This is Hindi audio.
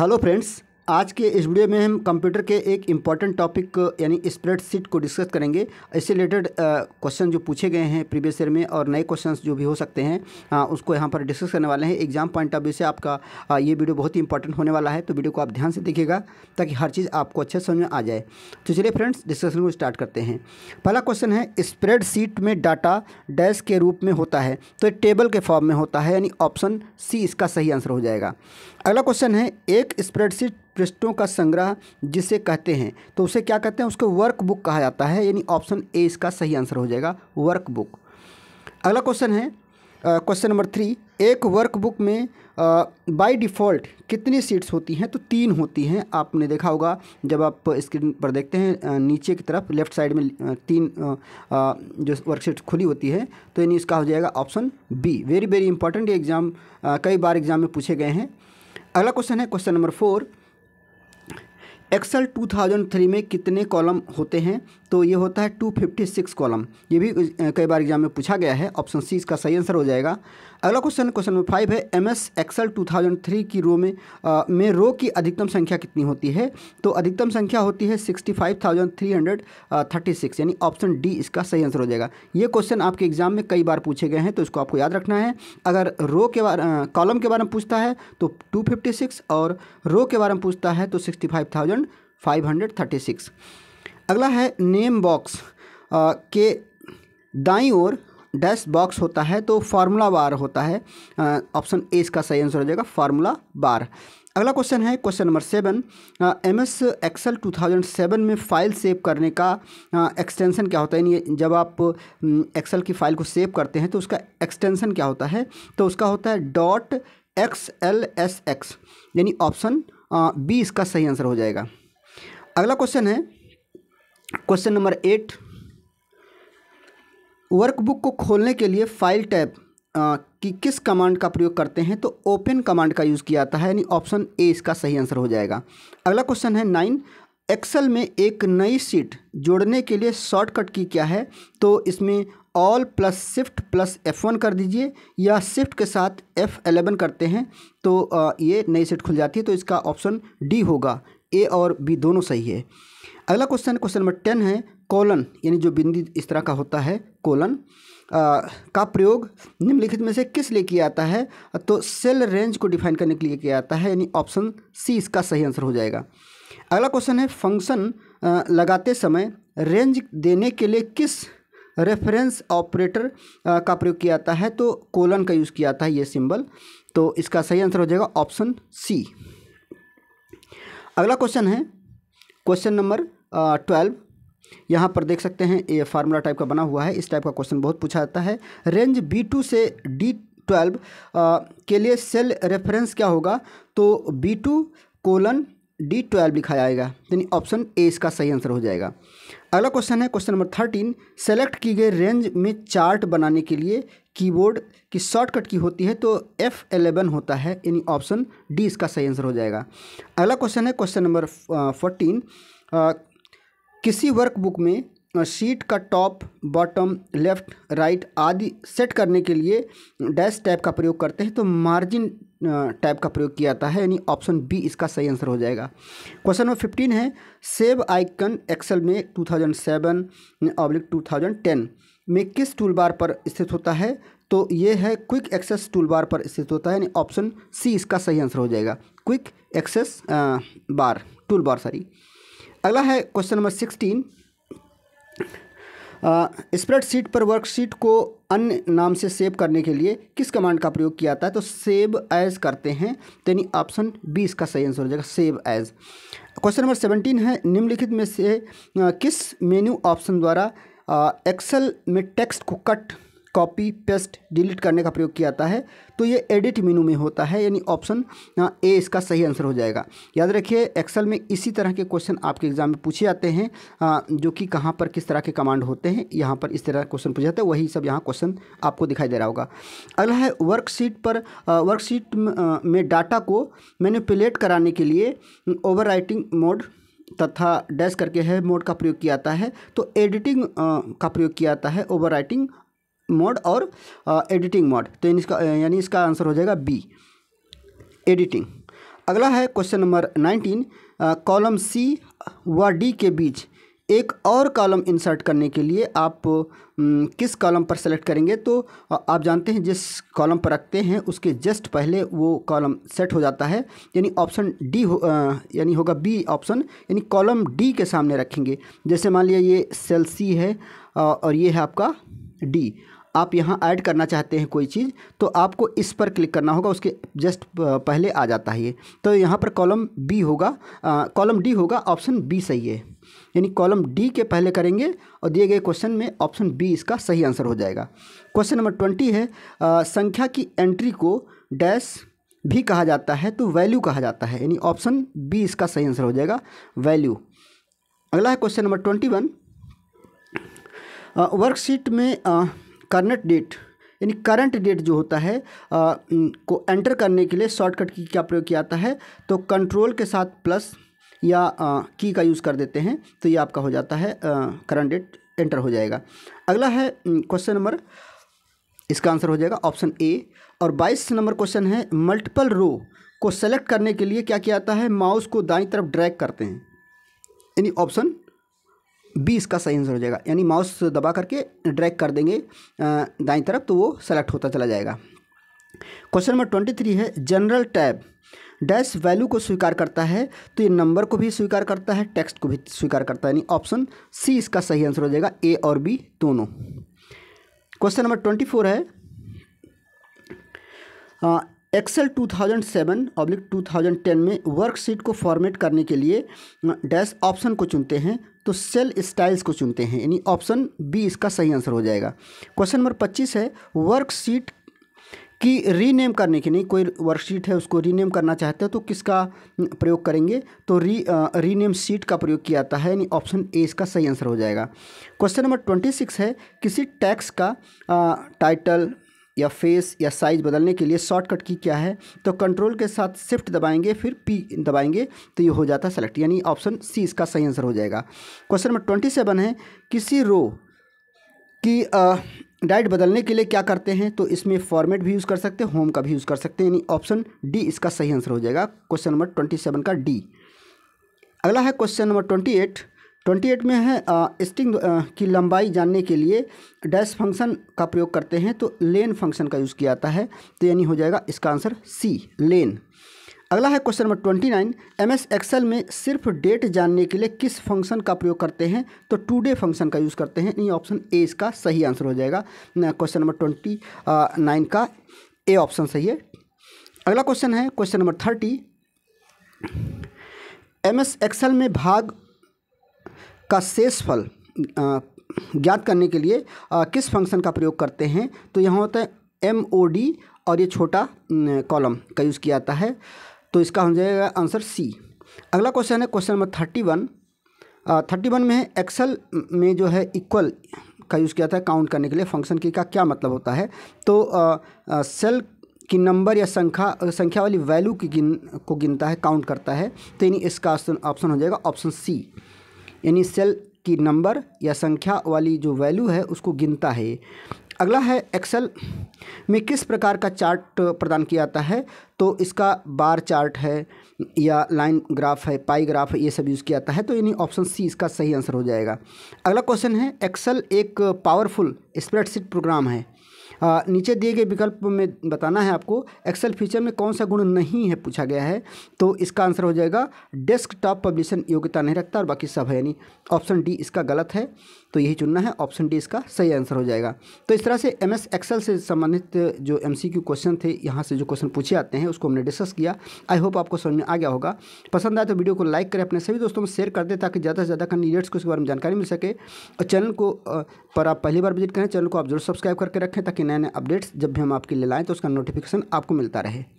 हेलो फ्रेंड्स आज के इस वीडियो में हम कंप्यूटर के एक इम्पॉर्टेंट टॉपिक यानी स्प्रेडशीट को डिस्कस करेंगे इससे रिलेटेड क्वेश्चन जो पूछे गए हैं प्रीवियस ईयर में और नए क्वेश्चन जो भी हो सकते हैं आ, उसको यहाँ पर डिस्कस करने वाले हैं एग्जाम पॉइंट ऑफ व्यू से आपका आ, ये वीडियो बहुत ही इंपॉर्टेंट होने वाला है तो वीडियो को आप ध्यान से देखिएगा ताकि हर चीज़ आपको अच्छे समझ में आ जाए तो चलिए फ्रेंड्स डिस्कशन को स्टार्ट करते हैं पहला क्वेश्चन है स्प्रेड में डाटा डैश के रूप में होता है तो टेबल के फॉर्म में होता है यानी ऑप्शन सी इसका सही आंसर हो जाएगा अगला क्वेश्चन है एक स्प्रेड पृष्ठों का संग्रह जिसे कहते हैं तो उसे क्या कहते हैं उसको वर्क बुक कहा जाता है यानी ऑप्शन ए इसका सही आंसर हो जाएगा वर्क बुक अगला क्वेश्चन है क्वेश्चन नंबर थ्री एक वर्क बुक में बाय uh, डिफ़ॉल्ट कितनी सीट्स होती हैं तो तीन होती हैं आपने देखा होगा जब आप स्क्रीन पर देखते हैं नीचे की तरफ लेफ्ट साइड में तीन uh, जो वर्कशीट खुली होती है तो यानी इसका हो जाएगा option B very very important ये एग्ज़ाम uh, कई बार एग्ज़ाम में पूछे गए हैं अगला क्वेश्चन है क्वेश्चन नंबर फोर एक्सल 2003 में कितने कॉलम होते हैं तो ये होता है 256 कॉलम ये भी कई बार एग्जाम में पूछा गया है ऑप्शन सी इसका सही आंसर हो जाएगा अगला क्वेश्चन क्वेश्चन नंबर फाइव है एम एस एक्सल टू की रो में आ, में रो की अधिकतम संख्या कितनी होती है तो अधिकतम संख्या होती है 65,336 यानी ऑप्शन डी इसका सही आंसर हो जाएगा ये क्वेश्चन आपके एग्जाम में कई बार पूछे गए हैं तो इसको आपको याद रखना है अगर रो के बारे कॉलम के बारे में पूछता है तो टू और रो के बारे में पूछता है तो सिक्सटी 536 अगला है नेम बॉक्स के दाई ओर डैश बॉक्स होता है तो फार्मूला बार होता है ऑप्शन ए इसका सही आंसर हो जाएगा फार्मूला बार अगला क्वेश्चन है question number seven M S Excel two thousand seven में फ़ाइल सेव करने का एक्सटेंशन क्या होता है यानी जब आप uh, की फ़ाइल को सेव करते हैं तो उसका एक्सटेंशन क्या होता है तो उसका होता है dot X L S X यानी ऑप्शन बी इसका सही आंसर हो जाएगा अगला क्वेश्चन है क्वेश्चन नंबर एट वर्कबुक को खोलने के लिए फाइल टैब की किस कमांड का प्रयोग करते हैं तो ओपन कमांड का यूज़ किया जाता है यानी ऑप्शन ए इसका सही आंसर हो जाएगा अगला क्वेश्चन है नाइन एक्सेल में एक नई सीट जोड़ने के लिए शॉर्टकट की क्या है तो इसमें alt plus shift plus F one कर दीजिए या शिफ्ट के साथ एफ़ एलेवन करते हैं तो ये नई सीट खुल जाती है तो इसका ऑप्शन डी होगा ए और बी दोनों सही है अगला क्वेश्चन क्वेश्चन नंबर टेन है कोलन यानी जो बिंदी इस तरह का होता है कोलन आ, का प्रयोग निम्नलिखित में से किस लिए किया जाता है तो सेल रेंज को डिफाइन करने के लिए किया जाता है यानी ऑप्शन सी इसका सही आंसर हो जाएगा अगला क्वेश्चन है फंक्शन लगाते समय रेंज देने के लिए किस रेफरेंस ऑपरेटर का प्रयोग किया जाता है तो कोलन का यूज़ किया जाता है ये सिंबल तो इसका सही आंसर हो जाएगा ऑप्शन सी अगला क्वेश्चन है क्वेश्चन नंबर ट्वेल्व यहाँ पर देख सकते हैं ये फार्मूला टाइप का बना हुआ है इस टाइप का क्वेश्चन बहुत पूछा जाता है रेंज बी टू से डी ट्वेल्व के लिए सेल रेफरेंस क्या होगा तो B two colon D twelve लिखा जाएगा यानी ऑप्शन ए इसका सही आंसर हो जाएगा अगला क्वेश्चन है क्वेश्चन नंबर थर्टीन सेलेक्ट की गई रेंज में चार्ट बनाने के लिए कीबोर्ड की शॉर्टकट की होती है तो एफ़ एलेवन होता है यानी ऑप्शन डी इसका सही आंसर हो जाएगा अगला क्वेश्चन है क्वेश्चन नंबर फोर्टीन किसी वर्कबुक में शीट का टॉप बॉटम लेफ्ट राइट आदि सेट करने के लिए डैश टैब का प्रयोग करते हैं तो मार्जिन टैब का प्रयोग किया जाता है यानी ऑप्शन बी इसका सही आंसर हो जाएगा क्वेश्चन नंबर फिफ्टीन है सेव आइकन एक्सेल में two thousand seven oblique two thousand ten में किस टूल बार पर स्थित होता है तो ये है क्विक एक्सेस टूल बार पर स्थित होता है यानी ऑप्शन सी इसका सही आंसर हो जाएगा quick access bar tool bar sorry अगला है question number sixteen spreadsheet पर वर्कशीट को अन्य नाम से सेव करने के लिए किस कमांड का प्रयोग किया जाता है तो सेव एज करते हैं तो यानी ऑप्शन बी इसका सही आंसर हो जाएगा save as question number seventeen है निम्नलिखित में से किस मेन्यू ऑप्शन द्वारा एक्सेल में टेक्स्ट को कट कॉपी पेस्ट डिलीट करने का प्रयोग किया जाता है तो ये एडिट मेनू में होता है यानी ऑप्शन ए इसका सही आंसर हो जाएगा याद रखिए एक्सेल में इसी तरह के क्वेश्चन आपके एग्जाम में पूछे जाते हैं जो कि कहाँ पर किस तरह के कमांड होते हैं यहाँ पर इस तरह क्वेश्चन पूछा जाता है वही सब यहाँ क्वेश्चन आपको दिखाई दे रहा होगा अगला है वर्कशीट पर वर्कशीट में डाटा को मैनिपुलेट कराने के लिए ओवर मोड तथा डैश करके है मोड का प्रयोग किया जाता है तो एडिटिंग का प्रयोग किया जाता है ओवर मोड और एडिटिंग मोड तो इसका यानी इसका आंसर हो जाएगा बी एडिटिंग अगला है question number nineteen column C व डी के बीच एक और कॉलम इंसर्ट करने के लिए आप किस कॉलम पर सेलेक्ट करेंगे तो आप जानते हैं जिस कॉलम पर रखते हैं उसके जस्ट पहले वो कॉलम सेट हो जाता है यानी ऑप्शन डी हो यानी होगा बी ऑप्शन यानी कॉलम डी के सामने रखेंगे जैसे मान लिया ये सेल सी है और ये है आपका डी आप यहाँ ऐड करना चाहते हैं कोई चीज़ तो आपको इस पर क्लिक करना होगा उसके जस्ट पहले आ जाता है ये तो यहाँ पर कॉलम बी होगा कॉलम डी होगा ऑप्शन बी सही है यानी कॉलम डी के पहले करेंगे और दिए गए क्वेश्चन में ऑप्शन बी इसका सही आंसर हो जाएगा क्वेश्चन नंबर ट्वेंटी है आ, संख्या की एंट्री को डैश भी कहा जाता है तो वैल्यू कहा जाता है यानी ऑप्शन बी इसका सही आंसर हो जाएगा वैल्यू अगला है question number twenty one worksheet में करंट डेट यानी करंट डेट जो होता है आ, को एंटर करने के लिए शॉर्टकट की क्या प्रयोग किया जाता है तो कंट्रोल के साथ प्लस या आ, की का यूज़ कर देते हैं तो ये आपका हो जाता है करंट डेट एंटर हो जाएगा अगला है क्वेश्चन नंबर इसका आंसर हो जाएगा ऑप्शन ए और बाईस नंबर क्वेश्चन है मल्टीपल रो को सेलेक्ट करने के लिए क्या किया जाता है माउस को दाई तरफ ड्रैग करते हैं यानी ऑप्शन बी इसका सही आंसर हो जाएगा यानी माउस दबा करके ड्रैग कर देंगे दाई तरफ तो वो सेलेक्ट होता चला जाएगा क्वेश्चन नंबर ट्वेंटी थ्री है जनरल टैब डैश वैल्यू को स्वीकार करता है तो ये नंबर को भी स्वीकार करता है टेक्स्ट को भी स्वीकार करता है यानी ऑप्शन सी इसका सही आंसर हो जाएगा ए और बी दोनों क्वेश्चन नंबर ट्वेंटी फोर है Excel two thousand two oblique ten में वर्कशीट को फॉर्मेट करने के लिए डैश ऑप्शन को चुनते हैं तो सेल स्टाइल्स को चुनते हैं यानी ऑप्शन बी इसका सही आंसर हो जाएगा क्वेश्चन नंबर पच्चीस है वर्कशीट कि रीनेम करने की नहीं कोई वर्कशीट है उसको रीनेम करना चाहते हैं तो किसका प्रयोग करेंगे तो री रीनेम सीट का प्रयोग किया जाता है यानी ऑप्शन ए इसका सही आंसर हो जाएगा क्वेश्चन नंबर ट्वेंटी सिक्स है किसी टैक्स का टाइटल या फेस या साइज बदलने के लिए शॉर्टकट की क्या है तो कंट्रोल के साथ शिफ्ट दबाएंगे फिर पी दबाएंगे तो ये हो जाता है सेलेक्ट यानी ऑप्शन सी इसका सही आंसर हो जाएगा क्वेश्चन नंबर ट्वेंटी सेवन है किसी रो की डाइट बदलने के लिए क्या करते हैं तो इसमें फॉर्मेट भी यूज़ कर सकते हैं होम का भी यूज़ कर सकते हैं यानी ऑप्शन डी इसका सही आंसर हो जाएगा क्वेश्चन नंबर ट्वेंटी सेवन का डी अगला है question number twenty eight twenty eight में है स्टिंग की लंबाई जानने के लिए डैश फंक्शन का प्रयोग करते हैं तो लेन फंक्शन का यूज़ किया जाता है तो यानी हो जाएगा इसका आंसर सी लेन अगला है question number twenty nine M S Excel में सिर्फ डेट जानने के लिए किस फंक्शन का प्रयोग करते हैं तो टूडे फंक्शन का यूज़ करते हैं नहीं ऑप्शन ए इसका सही आंसर हो जाएगा क्वेश्चन नंबर ट्वेंटी नाइन का ए ऑप्शन सही है अगला क्वेश्चन है question number thirty M S Excel में भाग का शेष फल ज्ञात करने के लिए आ, किस फंक्शन का प्रयोग करते हैं तो यहाँ होता है एम ओ डी और ये छोटा कॉलम का यूज़ किया जाता है तो इसका हो जाएगा आंसर सी अगला क्वेश्चन है question number thirty one thirty one में है एक्सल में जो है इक्वल का यूज़ किया था काउंट करने के लिए फंक्शन की का क्या मतलब होता है तो आ, आ, सेल की नंबर या संख्या संख्या वाली वैल्यू की गिन को गिनता है काउंट करता है तो यानी इसका ऑप्शन हो जाएगा ऑप्शन सी यानी सेल की नंबर या संख्या वाली जो वैल्यू है उसको गिनता है अगला है एक्सेल में किस प्रकार का चार्ट प्रदान किया जाता है तो इसका बार चार्ट है या लाइन ग्राफ है पाई ग्राफ है ये सब यूज़ किया जाता है तो यानी ऑप्शन सी इसका सही आंसर हो जाएगा अगला क्वेश्चन है एक्सेल एक पावरफुल स्प्रेडशीट प्रोग्राम है आ, नीचे दिए गए विकल्प में बताना है आपको एक्सेल फीचर में कौन सा गुण नहीं है पूछा गया है तो इसका आंसर हो जाएगा डेस्कटॉप पब्लिशन योग्यता नहीं रखता और बाकी सब है यानी ऑप्शन डी इसका गलत है तो यही चुनना है ऑप्शन डी इसका सही आंसर हो जाएगा तो इस तरह से एम एस एक्सेल से संबंधित जो एम सी क्यू क्वेश्चन थे यहाँ से जो क्वेश्चन पूछे आते हैं उसको हमने डिस्कस किया आई होप आपको समझ में आ गया होगा पसंद आए तो वीडियो को लाइक करें अपने सभी दोस्तों में शेयर कर दें ताकि ज़्यादा से ज़्यादा कैंडिडेट्स को इसके बारे में जानकारी मिल सके और चैनल को पर आप पहली बार विजिट करें चैनल को आप जरूर सब्सक्राइब करके रखें ताकि नए नए अपडेट्स जब भी हम आपके लिए लाएँ तो उसका नोटिफिकेशन आपको मिलता रहे